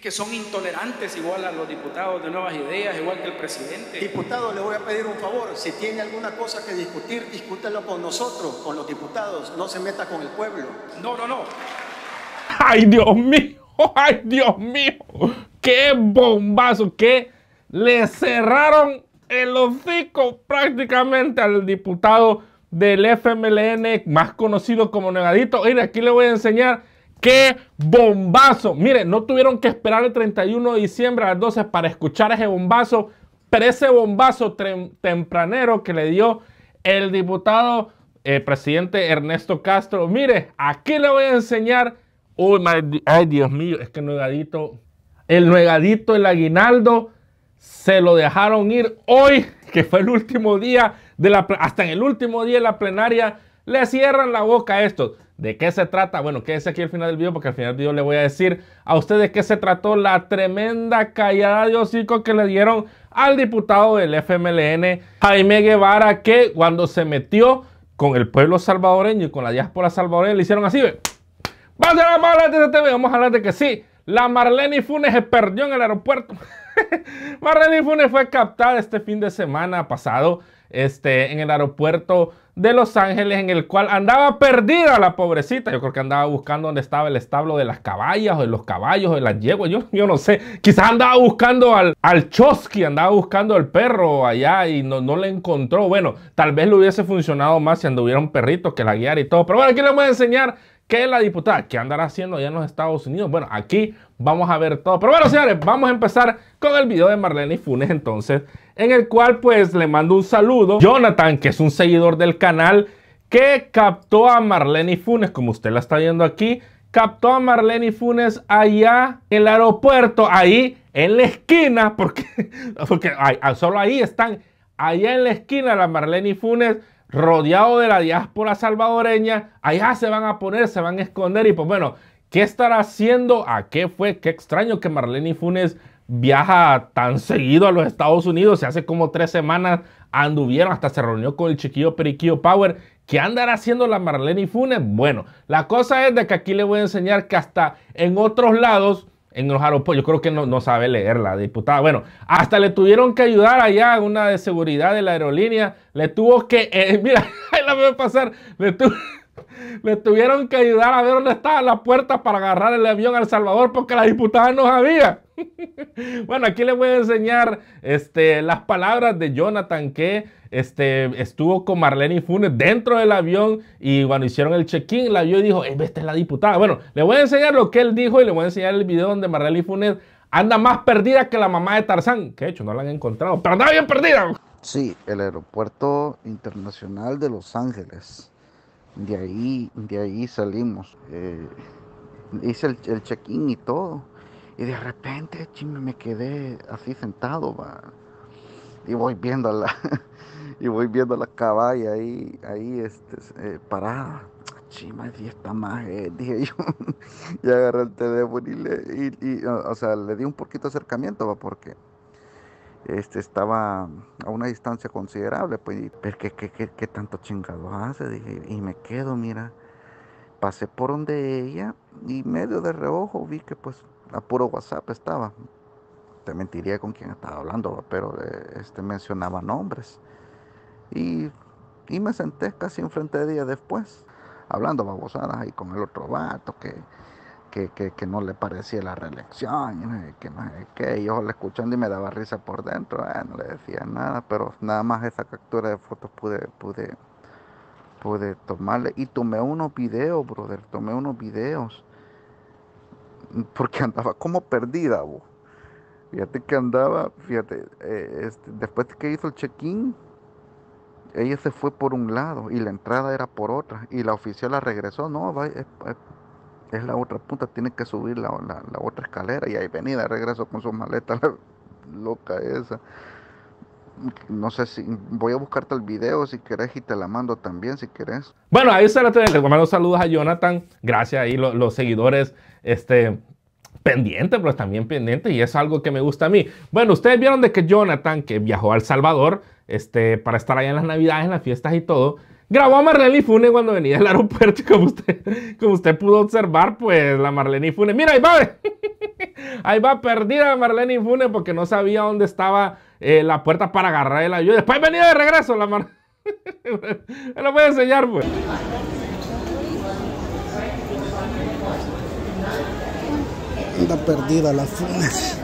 que son intolerantes igual a los diputados de nuevas ideas, igual que el presidente. Diputado, le voy a pedir un favor, si tiene alguna cosa que discutir, discútelo con nosotros, con los diputados, no se meta con el pueblo. No, no, no. Ay, Dios mío, ay, Dios mío, qué bombazo, que le cerraron el hocico prácticamente al diputado del FMLN, más conocido como Negadito. Mira, aquí le voy a enseñar ¡Qué bombazo! Mire, no tuvieron que esperar el 31 de diciembre a las 12 para escuchar ese bombazo, pero ese bombazo tempranero que le dio el diputado eh, presidente Ernesto Castro. Mire, aquí le voy a enseñar. ay, Dios mío, es que el nuegadito, el nuegadito, el aguinaldo, se lo dejaron ir hoy, que fue el último día de la, hasta en el último día de la plenaria, le cierran la boca a estos. ¿De qué se trata? Bueno, quédese aquí al final del video porque al final del video le voy a decir a ustedes de qué se trató la tremenda callada de hocico que le dieron al diputado del FMLN, Jaime Guevara, que cuando se metió con el pueblo salvadoreño y con la diáspora salvadoreña le hicieron así, Vamos a hablar de este Vamos a hablar de que sí, la Marlene Funes se perdió en el aeropuerto. Marlene Funes fue captada este fin de semana pasado este, en el aeropuerto de Los Ángeles, en el cual andaba perdida la pobrecita. Yo creo que andaba buscando dónde estaba el establo de las caballas o de los caballos o de las yeguas. Yo, yo no sé. Quizás andaba buscando al, al Chosky, andaba buscando al perro allá y no, no le encontró. Bueno, tal vez le hubiese funcionado más si anduviera un perrito que la guiara y todo. Pero bueno, aquí les voy a enseñar ¿Qué es la diputada? ¿Qué andará haciendo allá en los Estados Unidos? Bueno, aquí vamos a ver todo. Pero bueno, señores, vamos a empezar con el video de Marlene Funes entonces, en el cual pues le mando un saludo. Jonathan, que es un seguidor del canal, que captó a Marlene Funes, como usted la está viendo aquí, captó a Marlene Funes allá en el aeropuerto, ahí en la esquina, porque, solo ahí están, allá en la esquina la Marlene Funes rodeado de la diáspora salvadoreña, allá se van a poner, se van a esconder y pues bueno, ¿qué estará haciendo? ¿A qué fue? Qué extraño que Marlene Funes viaja tan seguido a los Estados Unidos, se hace como tres semanas anduvieron, hasta se reunió con el chiquillo Periquillo Power. ¿Qué andará haciendo la Marlene Funes? Bueno, la cosa es de que aquí le voy a enseñar que hasta en otros lados en los aeropuertos. Yo creo que no, no sabe leer la diputada. Bueno, hasta le tuvieron que ayudar allá una de seguridad de la aerolínea. Le tuvo que, eh, mira, ahí la veo pasar. Le, le, tuvieron que ayudar a ver dónde estaba la puerta para agarrar el avión al Salvador porque la diputada no sabía. bueno, aquí les voy a enseñar este, las palabras de Jonathan que este, estuvo con Marlene Funes dentro del avión y cuando hicieron el check-in, la vio y dijo, esta es la diputada. Bueno, le voy a enseñar lo que él dijo y le voy a enseñar el video donde Marlene Funes anda más perdida que la mamá de Tarzán, que de hecho no la han encontrado, pero anda bien perdida. Sí, el aeropuerto internacional de Los Ángeles. De ahí, de ahí salimos. Eh, hice el, check-in y todo. Y de repente, me quedé así sentado, va. Y voy viendo y voy viendo la caballa ahí, ahí este, eh, parada. Chima, si está más eh, dije yo. y agarré el teléfono y, le, y, o sea, le di un poquito de acercamiento, ¿va? porque este, estaba a una distancia considerable. Pues, pero ¿qué, qué, qué, tanto chingado hace? Dije, y me quedo, mira. Pasé por donde ella y medio de reojo vi que pues a puro WhatsApp estaba. Te mentiría con quién estaba hablando, pero eh, este, mencionaba nombres y, y me senté casi frente de ella después, hablando babosadas ahí con el otro vato que, no le parecía la reelección, que no sé yo la escuchando y me daba risa por dentro, ah, no le decía nada, pero nada más esa captura de fotos pude, pude, pude tomarle y tomé unos videos, brother, tomé unos videos porque andaba como perdida, Fíjate que andaba, fíjate, eh, este, después que hizo el check-in, ella se fue por un lado y la entrada era por otra y la oficial la regresó, no, es, la otra punta, tiene que subir la, otra escalera y ahí venida, regresó con su maleta loca esa. No sé si voy a buscarte el video si querés y te la mando también si querés. Bueno, ahí está la tele. Le mando saludos a Jonathan. Gracias ahí los, seguidores este, pendiente, pero también pendiente y es algo que me gusta a mí. Bueno, ustedes vieron de que Jonathan, que viajó a El Salvador, este, para estar ahí en las navidades, en las fiestas y todo. Grabó a Marlene Fune cuando venía del aeropuerto como usted, como usted pudo observar, pues la Marlene Fune, mira, ahí va, ahí va perdida Marlene Fune porque no sabía dónde estaba eh, la puerta para agarrar el avión. Después venía de regreso la Marlene. lo voy a enseñar, pues. Anda perdida la Funes.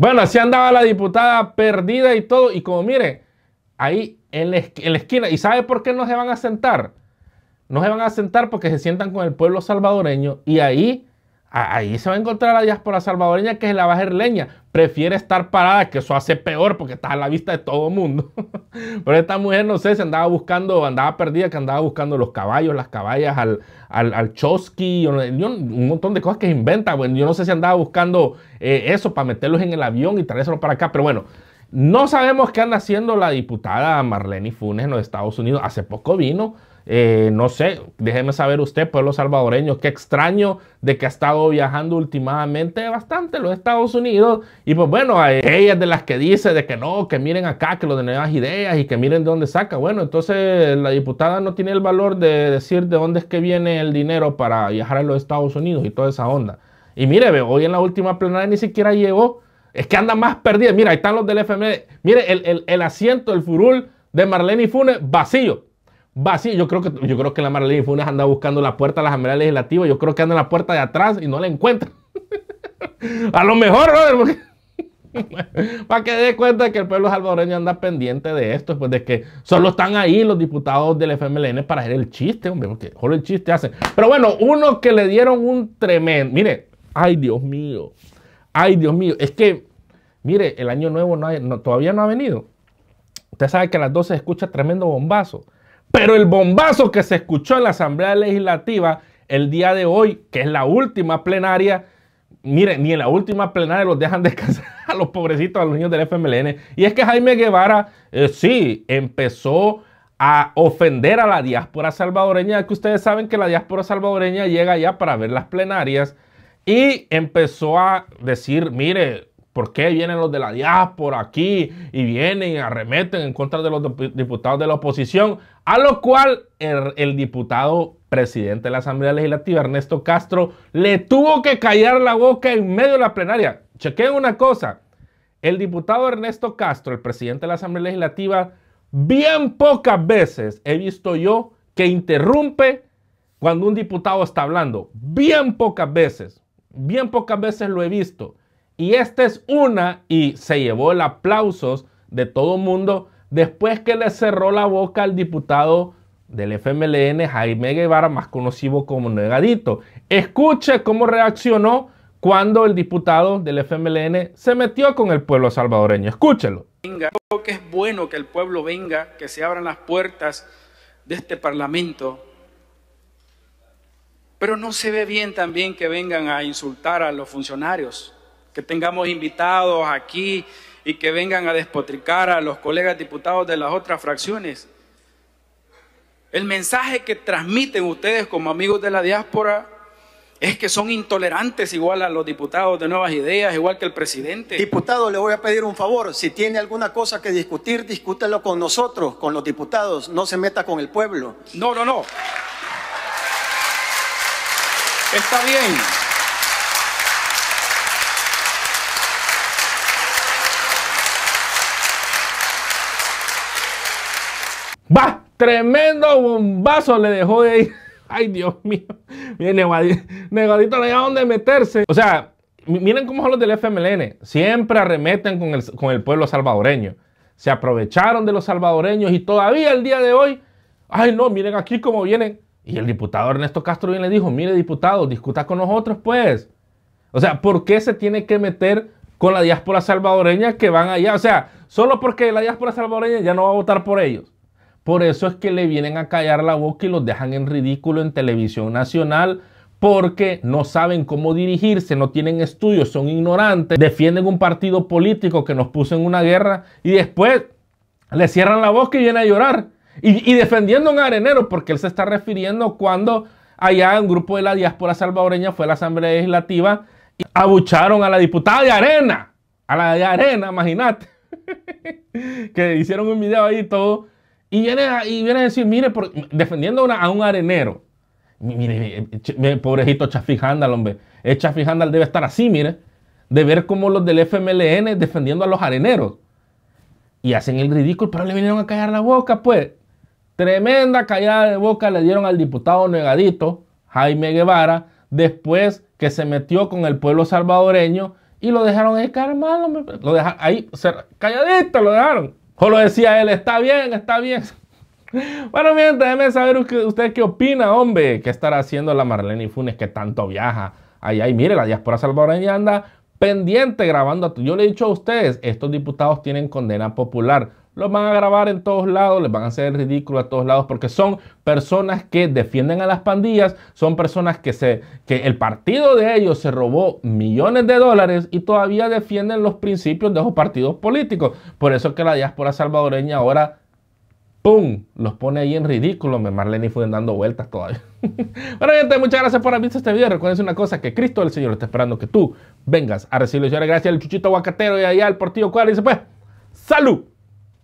Bueno, así andaba la diputada perdida y todo. Y como mire, ahí en la esquina. ¿Y sabe por qué no se van a sentar? No se van a sentar porque se sientan con el pueblo salvadoreño y ahí Ahí se va a encontrar la diáspora salvadoreña que es la leña Prefiere estar parada, que eso hace peor porque está a la vista de todo el mundo. Pero esta mujer, no sé, se andaba buscando, andaba perdida, que andaba buscando los caballos, las caballas al, Chosky, un montón de cosas que inventa. yo no sé si andaba buscando eh, eso para meterlos en el avión y traérselo para acá. Pero bueno, no sabemos qué anda haciendo la diputada Marlene Funes en los Estados Unidos. Hace poco vino. Eh, no sé, déjeme saber usted, pueblo salvadoreño, qué extraño de que ha estado viajando últimamente bastante los Estados Unidos. Y pues bueno, ella es de las que dice de que no, que miren acá, que lo de nuevas ideas y que miren de dónde saca. Bueno, entonces la diputada no tiene el valor de decir de dónde es que viene el dinero para viajar a los Estados Unidos y toda esa onda. Y mire, hoy en la última plenaria ni siquiera llegó es que andan más perdidas. Mira, ahí están los del FMLN Mire, el, asiento, el furul de Marlene y Funes, vacío. Vacío. Yo creo que, yo creo que la Marlene y Funes anda buscando la puerta de la Asamblea Legislativa. Yo creo que anda en la puerta de atrás y no la encuentra. a lo mejor, Robert. Para que dé cuenta que el pueblo salvadoreño anda pendiente de esto, pues de que solo están ahí los diputados del FMLN para hacer el chiste, hombre, porque solo el chiste hace. Pero bueno, uno que le dieron un tremendo. Mire, ay Dios mío ay Dios mío, es que, mire, el año nuevo no, todavía no ha venido. Usted sabe que a las 12 se escucha tremendo bombazo, pero el bombazo que se escuchó en la Asamblea Legislativa el día de hoy, que es la última plenaria, mire, ni en la última plenaria los dejan descansar a los pobrecitos, a los niños del FMLN. Y es que Jaime Guevara, eh, sí, empezó a ofender a la diáspora salvadoreña, que ustedes saben que la diáspora salvadoreña llega ya para ver las plenarias y empezó a decir, mire, ¿por qué vienen los de la diáspora aquí y vienen y arremeten en contra de los diputados de la oposición? A lo cual el, diputado presidente de la Asamblea Legislativa, Ernesto Castro, le tuvo que callar la boca en medio de la plenaria. Chequen una cosa, el diputado Ernesto Castro, el presidente de la Asamblea Legislativa, bien pocas veces he visto yo que interrumpe cuando un diputado está hablando. Bien pocas veces. Bien pocas veces lo he visto. Y esta es una y se llevó el aplausos de todo el mundo después que le cerró la boca al diputado del FMLN Jaime Guevara, más conocido como Negadito. Escuche cómo reaccionó cuando el diputado del FMLN se metió con el pueblo salvadoreño. Escúchelo. Venga, creo que es bueno que el pueblo venga, que se abran las puertas de este parlamento pero no se ve bien también que vengan a insultar a los funcionarios, que tengamos invitados aquí y que vengan a despotricar a los colegas diputados de las otras fracciones. El mensaje que transmiten ustedes como amigos de la diáspora es que son intolerantes igual a los diputados de nuevas ideas, igual que el presidente. Diputado, le voy a pedir un favor. Si tiene alguna cosa que discutir, discútelo con nosotros, con los diputados. No se meta con el pueblo. No, no, no. Está bien. ¡Va! Tremendo bombazo le dejó de ahí. Ay, Dios mío. Miren, negadito no hay a dónde meterse. O sea, miren cómo son los del FMLN. Siempre arremeten con el, con el pueblo salvadoreño. Se aprovecharon de los salvadoreños y todavía el día de hoy. Ay, no, miren aquí cómo vienen y el diputado Ernesto Castro bien le dijo, mire diputado, discuta con nosotros pues. O sea, ¿por qué se tiene que meter con la diáspora salvadoreña que van allá? O sea, solo porque la diáspora salvadoreña ya no va a votar por ellos. Por eso es que le vienen a callar la boca y los dejan en ridículo en televisión nacional porque no saben cómo dirigirse, no tienen estudios, son ignorantes, defienden un partido político que nos puso en una guerra y después le cierran la boca y vienen a llorar. Y, defendiendo a un arenero, porque él se está refiriendo cuando allá un grupo de la diáspora salvadoreña fue a la Asamblea Legislativa y abucharon a la diputada de Arena. A la de Arena, imagínate. que hicieron un video ahí y todo. Y viene, a, viene a decir, mire, defendiendo a un arenero. Mire, pobrejito pobrecito Chafi hombre. Chafi Handal debe estar así, mire. De ver como los del FMLN defendiendo a los areneros. Y hacen el ridículo, pero le vinieron a callar la boca, pues. Tremenda callada de boca le dieron al diputado negadito, Jaime Guevara, después que se metió con el pueblo salvadoreño y lo dejaron ahí, lo dejaron ahí, calladito lo dejaron. O lo decía él, está bien, está bien. Bueno, miren, déjenme saber usted qué opina, hombre, qué estará haciendo la Marlene Funes que tanto viaja ahí ahí mire, la diáspora salvadoreña anda pendiente grabando. Yo le he dicho a ustedes, estos diputados tienen condena popular los van a grabar en todos lados, les van a hacer ridículo a todos lados, porque son personas que defienden a las pandillas, son personas que, se, que el partido de ellos se robó millones de dólares y todavía defienden los principios de esos partidos políticos. Por eso que la diáspora salvadoreña ahora ¡Pum! Los pone ahí en ridículo. Me Marlene fue dando vueltas todavía. bueno, gente, muchas gracias por haber visto este video. Recuerden una cosa, que Cristo el Señor está esperando que tú vengas a recibir gracias al Chuchito Aguacatero y allá al Portillo Cuadro. Y dice pues, ¡salud!